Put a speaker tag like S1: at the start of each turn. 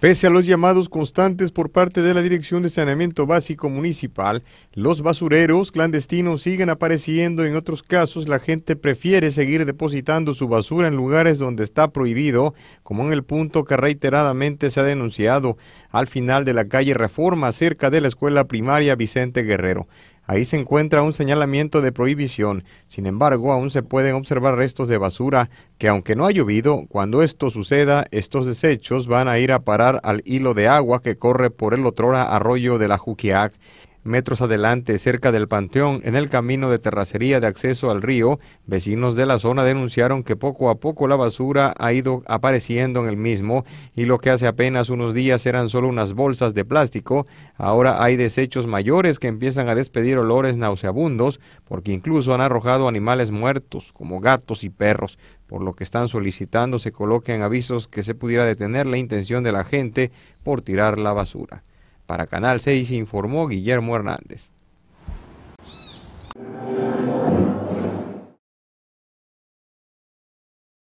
S1: Pese a los llamados constantes por parte de la Dirección de Saneamiento Básico Municipal, los basureros clandestinos siguen apareciendo. En otros casos, la gente prefiere seguir depositando su basura en lugares donde está prohibido, como en el punto que reiteradamente se ha denunciado al final de la calle Reforma, cerca de la escuela primaria Vicente Guerrero. Ahí se encuentra un señalamiento de prohibición. Sin embargo, aún se pueden observar restos de basura que aunque no ha llovido, cuando esto suceda, estos desechos van a ir a parar al hilo de agua que corre por el otrora arroyo de la Juquiac metros adelante, cerca del Panteón, en el camino de terracería de acceso al río, vecinos de la zona denunciaron que poco a poco la basura ha ido apareciendo en el mismo y lo que hace apenas unos días eran solo unas bolsas de plástico, ahora hay desechos mayores que empiezan a despedir olores nauseabundos porque incluso han arrojado animales muertos como gatos y perros por lo que están solicitando se coloquen avisos que se pudiera detener la intención de la gente por tirar la basura. Para Canal 6 informó Guillermo Hernández.